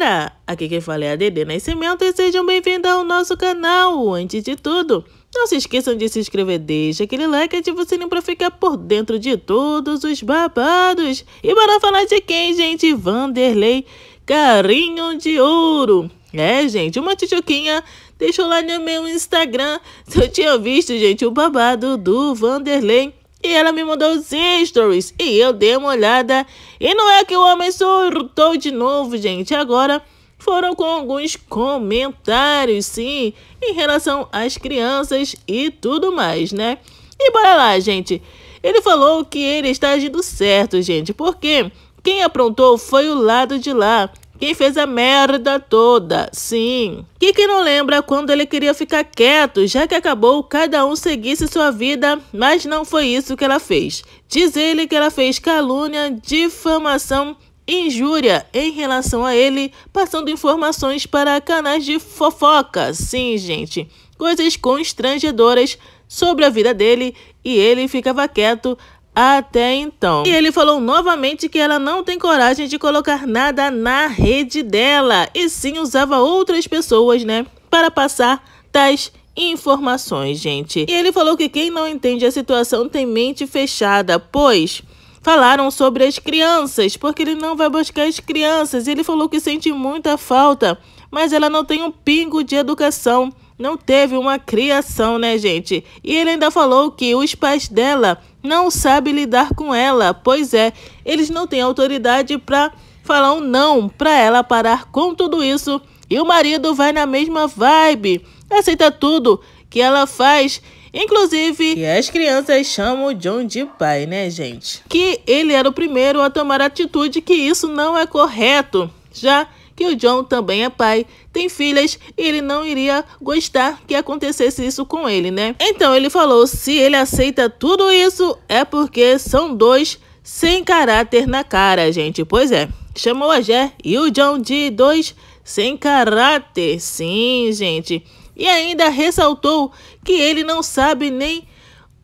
galera! Aqui quem fala é a Dede Nascimento e sejam bem-vindos ao nosso canal! Antes de tudo, não se esqueçam de se inscrever, deixa aquele like e ativa o sininho para ficar por dentro de todos os babados! E bora falar de quem, gente? Vanderlei Carinho de Ouro! É, gente, uma titioquinha deixou lá no meu Instagram se eu tinha visto, gente, o babado do Vanderlei e ela me mandou os stories e eu dei uma olhada. E não é que o homem surtou de novo, gente. Agora foram com alguns comentários, sim, em relação às crianças e tudo mais, né? E bora lá, gente. Ele falou que ele está agindo certo, gente, porque quem aprontou foi o lado de lá. Quem fez a merda toda, sim. Quem não lembra quando ele queria ficar quieto, já que acabou cada um seguisse sua vida, mas não foi isso que ela fez. Diz ele que ela fez calúnia, difamação injúria em relação a ele, passando informações para canais de fofoca. Sim, gente, coisas constrangedoras sobre a vida dele e ele ficava quieto até então. E ele falou novamente que ela não tem coragem de colocar nada na rede dela, e sim usava outras pessoas, né, para passar tais informações, gente. E ele falou que quem não entende a situação tem mente fechada, pois falaram sobre as crianças, porque ele não vai buscar as crianças. Ele falou que sente muita falta, mas ela não tem um pingo de educação, não teve uma criação, né, gente? E ele ainda falou que os pais dela não sabe lidar com ela. Pois é, eles não têm autoridade para falar um não para ela parar com tudo isso. E o marido vai na mesma vibe, aceita tudo que ela faz. Inclusive, que as crianças chamam John de pai, né, gente? Que ele era o primeiro a tomar atitude que isso não é correto. Já que o John também é pai, tem filhas e ele não iria gostar que acontecesse isso com ele, né? Então ele falou: se ele aceita tudo isso, é porque são dois sem caráter na cara, gente. Pois é, chamou a Jé e o John de dois sem caráter. Sim, gente. E ainda ressaltou que ele não sabe nem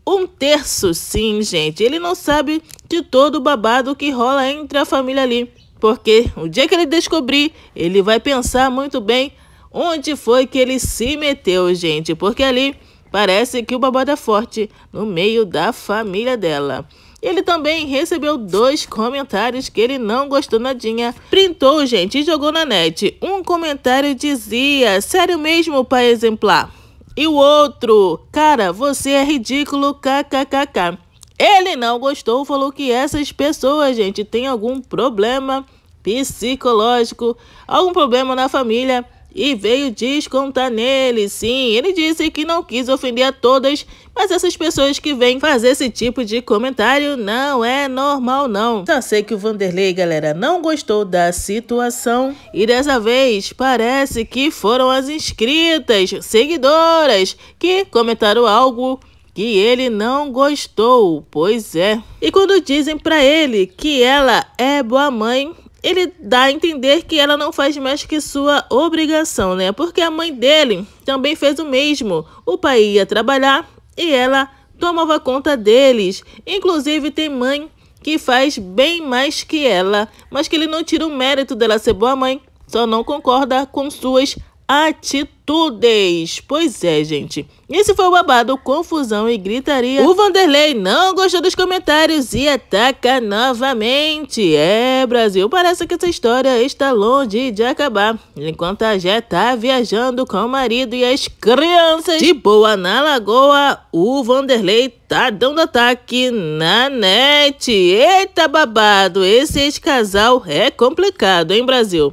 um terço, sim, gente. Ele não sabe de todo o babado que rola entre a família ali. Porque o dia que ele descobrir, ele vai pensar muito bem onde foi que ele se meteu, gente. Porque ali parece que o babado é tá forte no meio da família dela. Ele também recebeu dois comentários que ele não gostou nadinha. Printou, gente, e jogou na net. Um comentário dizia, sério mesmo, pai exemplar? E o outro, cara, você é ridículo, kkkk. Ele não gostou, falou que essas pessoas, gente, têm algum problema psicológico, algum problema na família e veio descontar nele. Sim, ele disse que não quis ofender a todas, mas essas pessoas que vêm fazer esse tipo de comentário não é normal não. Só sei que o Vanderlei, galera, não gostou da situação e dessa vez parece que foram as inscritas, seguidoras, que comentaram algo que ele não gostou, pois é. E quando dizem para ele que ela é boa mãe, ele dá a entender que ela não faz mais que sua obrigação, né? Porque a mãe dele também fez o mesmo. O pai ia trabalhar e ela tomava conta deles. Inclusive, tem mãe que faz bem mais que ela, mas que ele não tira o mérito dela ser boa mãe, só não concorda com suas atitudes. Pois é, gente. Esse foi o babado, confusão e gritaria. O Vanderlei não gostou dos comentários e ataca novamente. É, Brasil, parece que essa história está longe de acabar. Enquanto a Jé tá viajando com o marido e as crianças de boa na lagoa, o Vanderlei tá dando ataque na net. Eita babado, esse ex-casal é complicado, hein, Brasil?